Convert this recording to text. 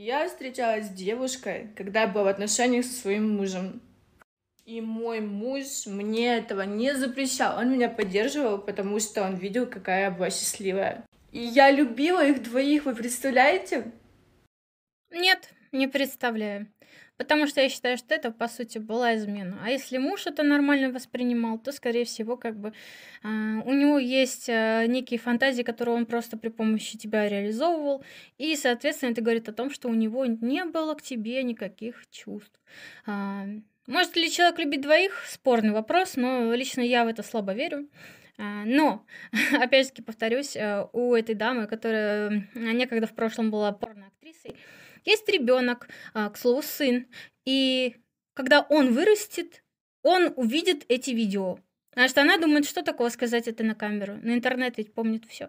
Я встречалась с девушкой, когда была в отношениях со своим мужем. И мой муж мне этого не запрещал. Он меня поддерживал, потому что он видел, какая я была счастливая. И я любила их двоих, вы представляете? Нет, не представляю. Потому что я считаю, что это, по сути, была измена. А если муж это нормально воспринимал, то, скорее всего, как бы э, у него есть э, некие фантазии, которые он просто при помощи тебя реализовывал. И, соответственно, это говорит о том, что у него не было к тебе никаких чувств. Э, может ли человек любить двоих? Спорный вопрос, но лично я в это слабо верю. Но, опять-таки повторюсь, у этой дамы, которая некогда в прошлом была порноактриса, есть ребенок, а, к слову, сын. И когда он вырастет, он увидит эти видео. Потому что она думает, что такое сказать это на камеру. На интернет ведь помнит все.